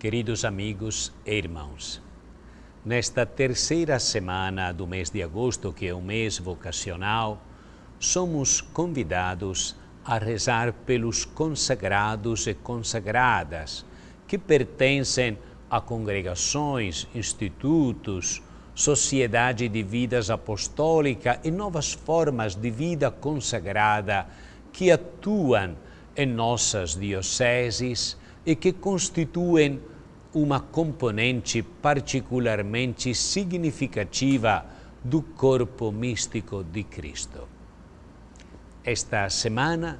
Queridos amigos e irmãos, nesta terceira semana do mês de agosto, que é o mês vocacional, somos convidados a rezar pelos consagrados e consagradas que pertencem a congregações, institutos, sociedade de vidas apostólica e novas formas de vida consagrada que atuam em nossas dioceses e que constituem uma componente particularmente significativa do corpo místico de Cristo. Esta semana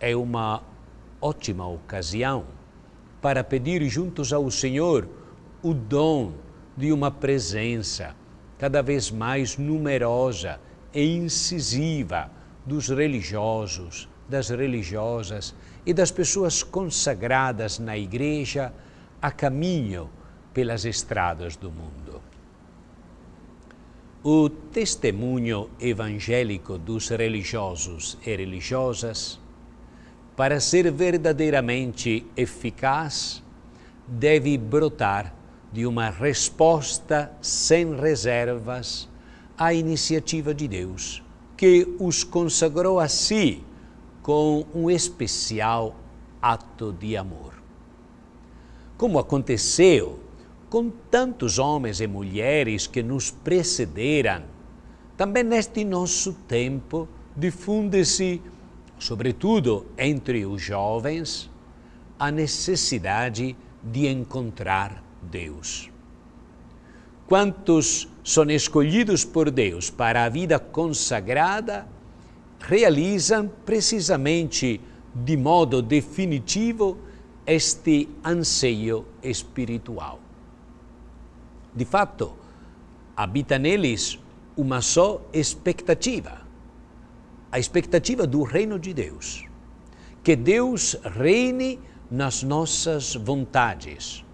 é uma ótima ocasião para pedir juntos ao Senhor o dom de uma presença cada vez mais numerosa e incisiva dos religiosos, das religiosas e das pessoas consagradas na igreja a caminho pelas estradas do mundo. O testemunho evangélico dos religiosos e religiosas, para ser verdadeiramente eficaz, deve brotar de uma resposta sem reservas à iniciativa de Deus, que os consagrou a si com um especial ato de amor como aconteceu com tantos homens e mulheres que nos precederam, também neste nosso tempo difunde-se, sobretudo entre os jovens, a necessidade de encontrar Deus. Quantos são escolhidos por Deus para a vida consagrada realizam precisamente de modo definitivo este anseio espiritual. De fato, habita neles uma só expectativa, a expectativa do reino de Deus. Que Deus reine nas nossas vontades,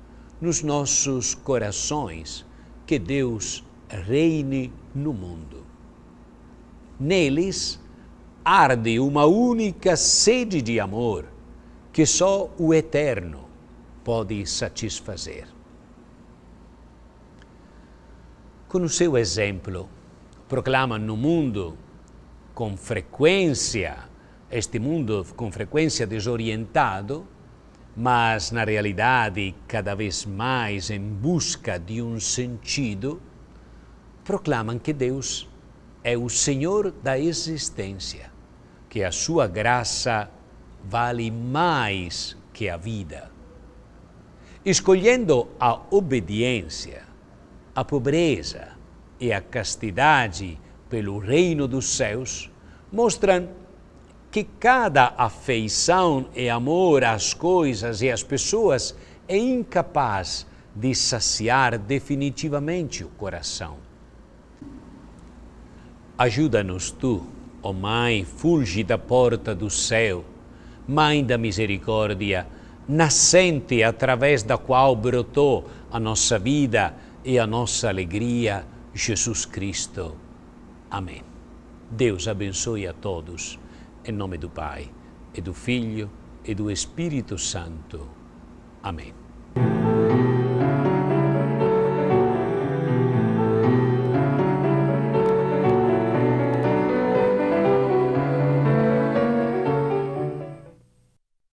nos nossos corações, que Deus reine no mundo. Neles arde uma única sede de amor que só o Eterno pode satisfazer. Com o seu exemplo, proclama no mundo com frequência, este mundo com frequência desorientado, mas na realidade cada vez mais em busca de um sentido, proclamam que Deus é o Senhor da existência, que a sua graça vale mais que a vida. Escolhendo a obediência, a pobreza e a castidade pelo reino dos céus, mostram que cada afeição e amor às coisas e às pessoas é incapaz de saciar definitivamente o coração. Ajuda-nos tu, ó oh Mãe, fulge da porta do céu Mãe da Misericórdia, nascente através da qual brotou a nossa vida e a nossa alegria, Jesus Cristo. Amém. Deus abençoe a todos, em nome do Pai, e do Filho e do Espírito Santo. Amém.